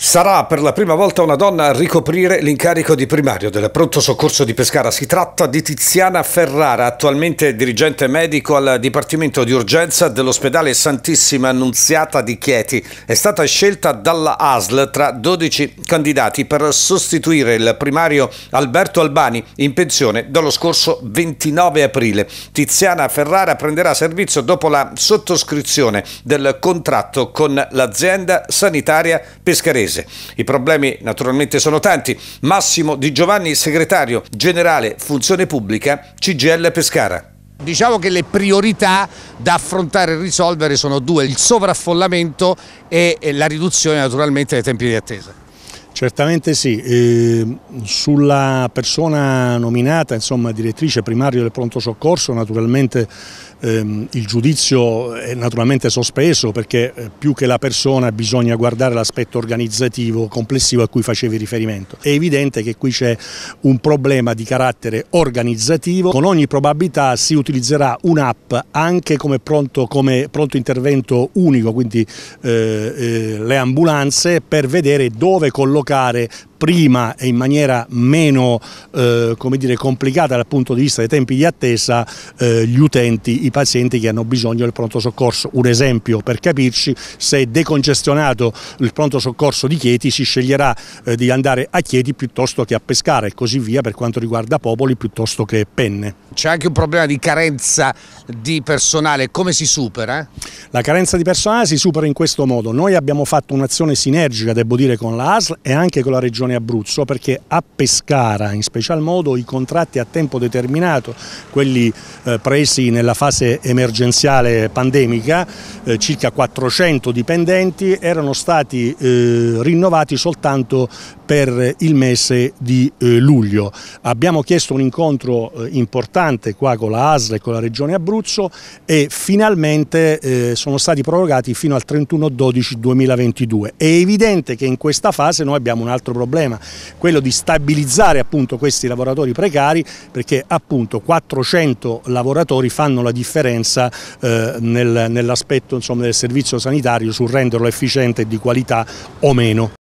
Sarà per la prima volta una donna a ricoprire l'incarico di primario del pronto soccorso di Pescara. Si tratta di Tiziana Ferrara, attualmente dirigente medico al Dipartimento di Urgenza dell'ospedale Santissima Annunziata di Chieti. È stata scelta dalla ASL tra 12 candidati per sostituire il primario Alberto Albani in pensione dallo scorso 29 aprile. Tiziana Ferrara prenderà servizio dopo la sottoscrizione del contratto con l'azienda sanitaria pescarese paese. I problemi naturalmente sono tanti. Massimo Di Giovanni, segretario generale Funzione Pubblica, CGL Pescara. Diciamo che le priorità da affrontare e risolvere sono due, il sovraffollamento e la riduzione naturalmente dei tempi di attesa. Certamente sì, eh, sulla persona nominata insomma, direttrice primario del pronto soccorso naturalmente ehm, il giudizio è naturalmente sospeso perché eh, più che la persona bisogna guardare l'aspetto organizzativo complessivo a cui facevi riferimento. È evidente che qui c'è un problema di carattere organizzativo, con ogni probabilità si utilizzerà un'app anche come pronto, come pronto, intervento unico, quindi eh, eh le ambulanze per vedere dove collocare giocare prima e in maniera meno eh, dire, complicata dal punto di vista dei tempi di attesa eh, gli utenti, i pazienti che hanno bisogno del pronto soccorso. Un esempio per capirci, se è decongestionato il pronto soccorso di Chieti si sceglierà eh, di andare a Chieti piuttosto che a Pescara e così via per quanto riguarda Popoli piuttosto che Penne. C'è anche un problema di carenza di personale, come si supera? La carenza di personale si supera in questo modo, noi abbiamo fatto un'azione sinergica, devo dire, con la ASL e anche con la Regione Regione Abruzzo perché a Pescara in special modo i contratti a tempo determinato, quelli eh, presi nella fase emergenziale pandemica, eh, circa 400 dipendenti, erano stati eh, rinnovati soltanto per il mese di eh, luglio. Abbiamo chiesto un incontro eh, importante qua con la ASL e con la Regione Abruzzo e finalmente eh, sono stati prorogati fino al 31-12-2022. È evidente che in questa fase noi abbiamo un altro problema problema, quello di stabilizzare appunto questi lavoratori precari perché appunto 400 lavoratori fanno la differenza eh, nel, nell'aspetto del servizio sanitario sul renderlo efficiente e di qualità o meno.